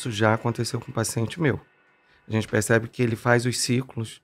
isso já aconteceu com um paciente meu. A gente percebe que ele faz os ciclos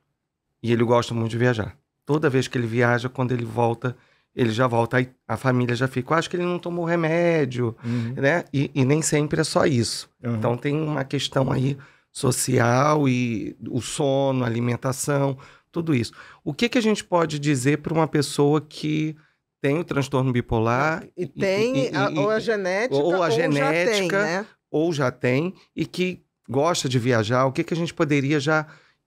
e ele gosta muito de viajar. Toda vez que ele viaja, quando ele volta, ele já volta, a família já fica, acho que ele não tomou remédio, uhum. né? E, e, nem sempre é só isso. Uhum. Então tem uma questão aí social e o sono, alimentação, tudo isso. O que, que a gente pode dizer para uma pessoa que tem o transtorno bipolar. E tem, e, e, ou a genética. Ou a ou genética, tem, né? ou já tem e que gosta de viajar, o que, que a gente poderia já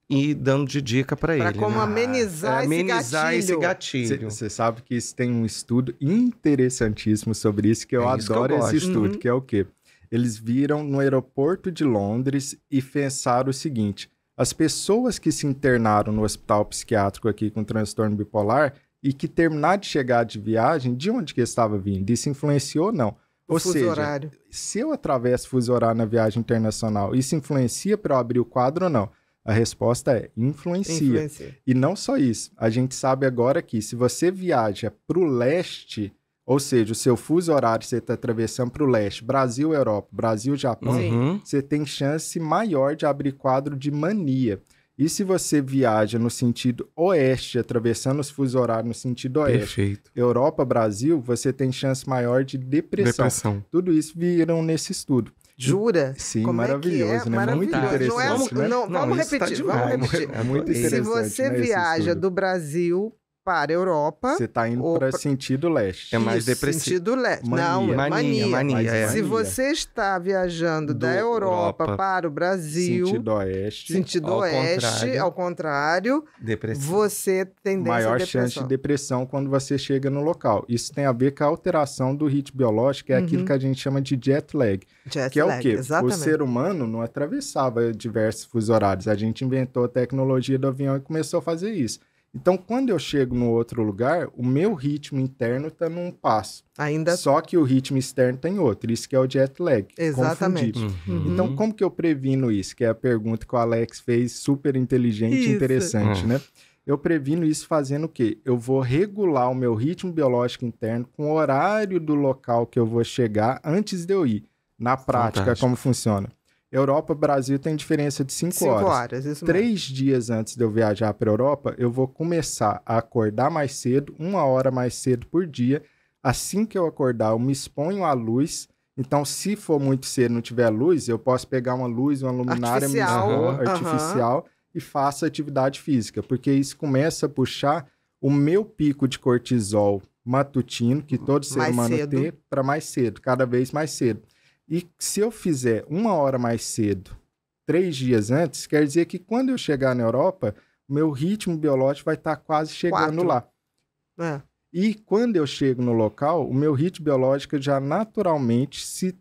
ir dando de dica para ele? Para né? como né? amenizar, é, amenizar esse gatilho. Você sabe que isso tem um estudo interessantíssimo sobre isso, que eu é isso adoro que eu esse estudo, uhum. que é o quê? Eles viram no aeroporto de Londres e pensaram o seguinte: as pessoas que se internaram no hospital psiquiátrico aqui com transtorno bipolar e que terminar de chegar de viagem, de onde que estava vindo? Isso influenciou ou não? Ou fuso seja, horário. se eu atravesso fuso horário na viagem internacional, isso influencia para eu abrir o quadro ou não? A resposta é influencia. influencia. E não só isso. A gente sabe agora que se você viaja para o leste, ou seja, o seu fuso horário você está atravessando para o leste, Brasil, Europa, Brasil, Japão, uhum. você tem chance maior de abrir quadro de mania. E se você viaja no sentido oeste, atravessando os fusos horários no sentido oeste, Perfeito. Europa, Brasil, você tem chance maior de depressão. depressão. Tudo isso viram nesse estudo. Jura? Sim, Como é maravilhoso, é é? né? Maravilhoso. Muito interessante. Não é, né? né? não, não, vamos, repetir, tá vamos repetir, vamos repetir. É muito interessante. Se né, você né, viaja do Brasil para a Europa. Você está indo para sentido leste. É mais depressivo. Sentido leste. Mania. Não, é mania. mania. mania é. Se você está viajando Do da Europa, Europa, para o Brasil. Sentido oeste. Sentido ao oeste, contrário, ao contrário. Depressão. Você tem Maior chance de depressão quando você chega no local. Isso tem a ver com a alteração do ritmo biológico, é uhum. aquilo que a gente chama de jet lag. Jet que é o quê? Exatamente. O ser humano não atravessava diversos fusos horários. A gente inventou a tecnologia do avião e começou a fazer isso. Então, quando eu chego no outro lugar, o meu ritmo interno está num passo. Ainda Só que o ritmo externo tem tá outro. Isso que é o jet lag. Exatamente. Uhum. Então, como que eu previno isso? Que é a pergunta que o Alex fez, super inteligente e interessante, uhum. né? Eu previno isso fazendo o quê? Eu vou regular o meu ritmo biológico interno com o horário do local que eu vou chegar antes de eu ir. Na prática, Fantástico. como funciona? Europa, Brasil tem diferença de 5 horas. 5 horas, isso Três mesmo. dias antes de eu viajar para a Europa, eu vou começar a acordar mais cedo, uma hora mais cedo por dia. Assim que eu acordar, eu me exponho à luz. Então, se for muito cedo e não tiver luz, eu posso pegar uma luz, uma luminária artificial, uhum. artificial uhum. e faço atividade física, porque isso começa a puxar o meu pico de cortisol matutino, que todo ser mais humano cedo. tem, para mais cedo, cada vez mais cedo. E se eu fizer uma hora mais cedo, três dias antes, quer dizer que quando eu chegar na Europa, meu ritmo biológico vai estar tá quase chegando Quatro. lá. É. E quando eu chego no local, o meu ritmo biológico já naturalmente se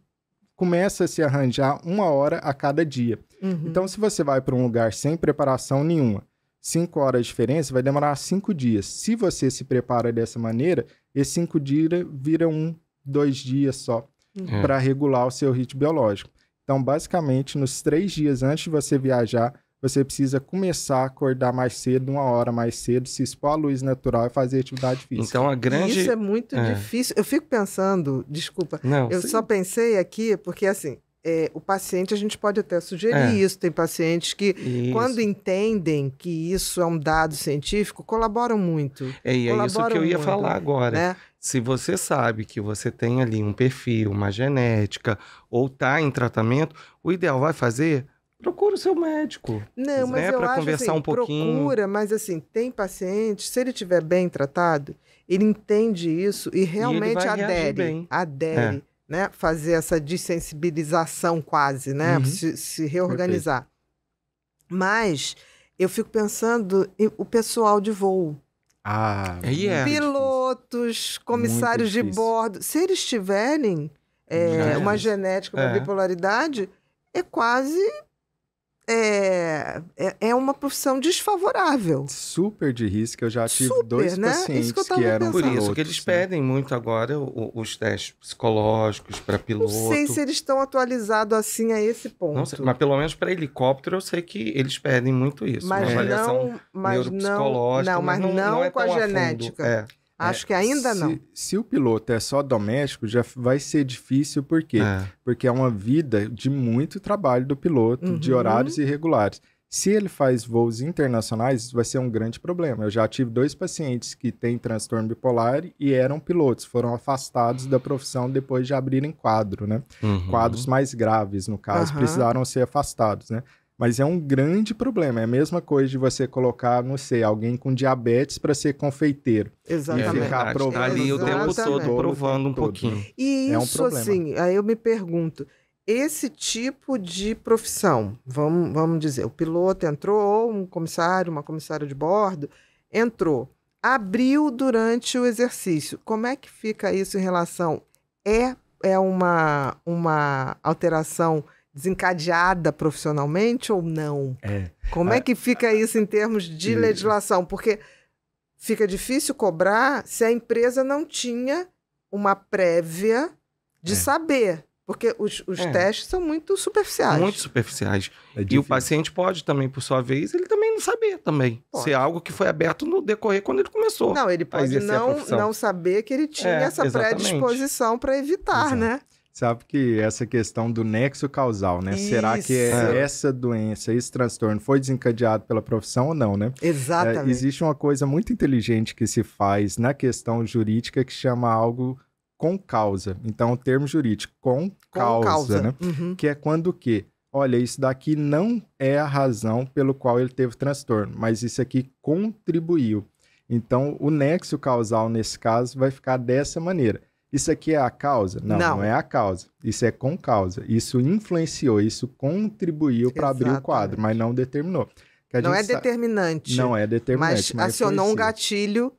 começa a se arranjar uma hora a cada dia. Uhum. Então, se você vai para um lugar sem preparação nenhuma, cinco horas de diferença vai demorar cinco dias. Se você se prepara dessa maneira, esses cinco dias vira um, dois dias só uhum. É. para regular o seu ritmo biológico. Então, basicamente, nos três dias antes de você viajar, você precisa começar a acordar mais cedo, uma hora mais cedo, se expor à luz natural e fazer atividade física. Então a grande. Isso é muito é. difícil. Eu fico pensando, desculpa, Não, eu sim. só pensei aqui, porque assim, é, o paciente, a gente pode até sugerir é. isso. Tem pacientes que, isso. quando entendem que isso é um dado científico, colaboram muito. É, e é isso que eu ia muito, falar agora. Né? Se você sabe que você tem ali um perfil, uma genética, ou está em tratamento, o ideal vai fazer procura o seu médico. Não, mas né? eu pra acho conversar assim, um pouquinho. procura, mas assim, tem paciente, se ele tiver bem tratado, ele entende isso e realmente e adere. Adere. É né, fazer essa dessensibilização quase, né, uhum. se, se, reorganizar. Perfeito. Mas eu fico pensando o pessoal de voo. Ah, yeah, é. pilotos, comissários de bordo, se eles tiverem é, uma genética, uma é. bipolaridade, é quase é, é, é uma profissão desfavorável. Super de risco. Eu já tive Super, dois né? pacientes que, que, eram Por isso que eles né? pedem muito agora os testes psicológicos para piloto. Não sei se eles estão atualizados assim a esse ponto. Sei, mas pelo menos para helicóptero eu sei que eles pedem muito isso. Mas uma avaliação não, mas neuropsicológica. Não, mas, mas não, não, não é com a genética. é. É, Acho é, que ainda se, não. Se o piloto é só doméstico, já vai ser difícil, por quê? É. Porque é uma vida de muito trabalho do piloto, uhum. de horários irregulares. Se ele faz voos internacionais, isso vai ser um grande problema. Eu já tive dois pacientes que têm transtorno bipolar e eram pilotos, foram afastados da profissão depois de abrirem quadro, né? Uhum. Quadros mais graves, no caso, uhum. precisaram ser afastados, né? Mas é um grande problema. É a mesma coisa de você colocar, não sei, alguém com diabetes para ser confeiteiro. Exatamente. E ficar é provando ali o tempo todo, provando um né? pouquinho. E é isso, um assim, aí eu me pergunto, esse tipo de profissão, vamos, vamos dizer, o piloto entrou, ou um comissário, uma comissária de bordo, entrou, abriu durante o exercício. Como é que fica isso em relação... É, é uma, uma alteração desencadeada profissionalmente ou não? É. Como é ah, que fica isso em termos de legislação? Porque fica difícil cobrar se a empresa não tinha uma prévia de é. saber. Porque os, os é. testes são muito superficiais. Muito superficiais. É e o paciente pode também, por sua vez, ele também não saber também. É pode. Ser algo que foi aberto no decorrer quando ele começou. Não, ele pode não, não saber que ele tinha é, essa exatamente. predisposição para evitar, Exato. né? sabe que essa questão do nexo causal, né? Isso. Será que é, é essa doença, esse transtorno foi desencadeado pela profissão ou não, né? Exatamente. É, existe uma coisa muito inteligente que se faz na questão jurídica que chama algo com causa. Então, o termo jurídico, com, com causa, causa, né? Uhum. Que é quando o quê? olha, isso daqui não é a razão pelo qual ele teve transtorno, mas isso aqui contribuiu. Então, o nexo causal nesse caso vai ficar dessa maneira. Isso aqui é a causa? Não, não, não é a causa. Isso é com causa. Isso influenciou, isso contribuiu para abrir o quadro, mas não determinou. não é determinante. Não é determinante. Mas, mas acionou influencia. um gatilho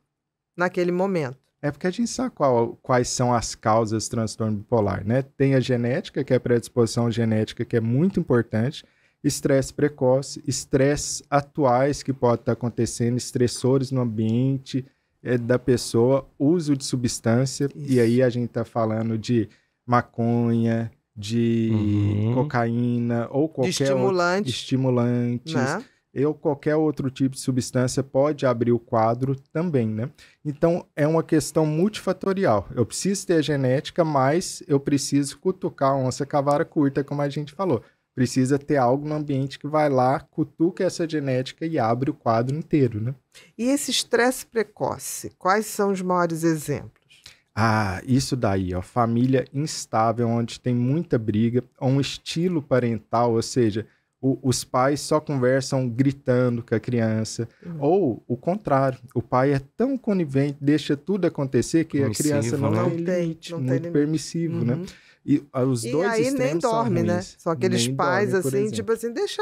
naquele momento. É porque a gente sabe qual, quais são as causas do transtorno bipolar, né? Tem a genética, que é a predisposição genética, que é muito importante, estresse precoce, estresse atuais que pode estar tá acontecendo, estressores no ambiente, é, da pessoa, uso de substância, Isso. e aí a gente está falando de maconha, de uhum. cocaína ou qualquer estimulante. Outro, estimulantes. Né? ou qualquer outro tipo de substância pode abrir o quadro também, né? Então é uma questão multifatorial. Eu preciso ter genética, mas eu preciso cutucar a onça cavara curta, como a gente falou. Precisa ter algo no ambiente que vai lá, cutuca essa genética e abre o quadro inteiro, né? E esse estresse precoce, quais são os maiores exemplos? Ah, isso daí, ó, família instável, onde tem muita briga, ou um estilo parental, ou seja, o, os pais só conversam gritando com a criança. Uhum. Ou o contrário, o pai é tão conivente, deixa tudo acontecer que permissivo, a criança não, né? não, tem, limite, não muito tem limite. permissivo, né? uhum. né? E ah, os e dois aí nem dorme, né? São aqueles nem pais dorme, assim, tipo assim, deixa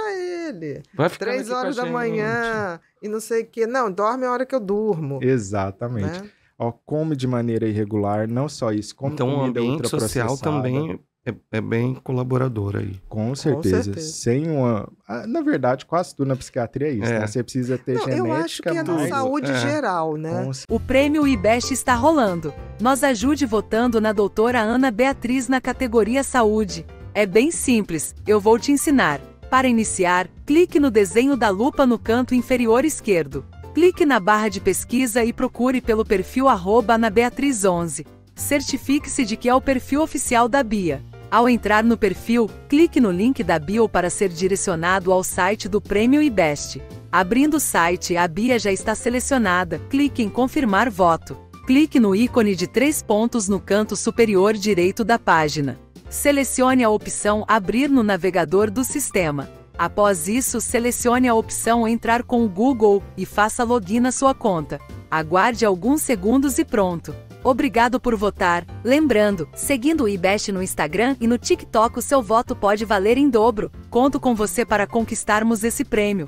ele. Vai Três horas da manhã e não sei o quê. Não, dorme a hora que eu durmo. Exatamente. Né? Ó, come de maneira irregular, não só isso, come então, o ambiente social também é, é bem colaborador aí. Com certeza. Com certeza. Sem uma. Ah, na verdade, quase tudo na psiquiatria é isso, né? é. Né? Você precisa ter Não, genética. Eu acho que é mais... saúde é. geral, né? Com... O prêmio IBEST está rolando. Nos ajude votando na doutora Ana Beatriz na categoria Saúde. É bem simples, eu vou te ensinar. Para iniciar, clique no desenho da lupa no canto inferior esquerdo. Clique na barra de pesquisa e procure pelo perfil @anabeatriz11. Certifique-se de que é o perfil oficial da Bia. Ao entrar no perfil, clique no link da bio para ser direcionado ao site do Prêmio IBEST. Abrindo o site, a Bia já está selecionada. Clique em Confirmar voto. Clique no ícone de três pontos no canto superior direito da página. Selecione a opção Abrir no navegador do sistema. Após isso, selecione a opção Entrar com o Google e faça login na sua conta. Aguarde alguns segundos e pronto. Obrigado por votar. Lembrando, seguindo o IBEST no Instagram e no TikTok, o seu voto pode valer em dobro. Conto com você para conquistarmos esse prêmio.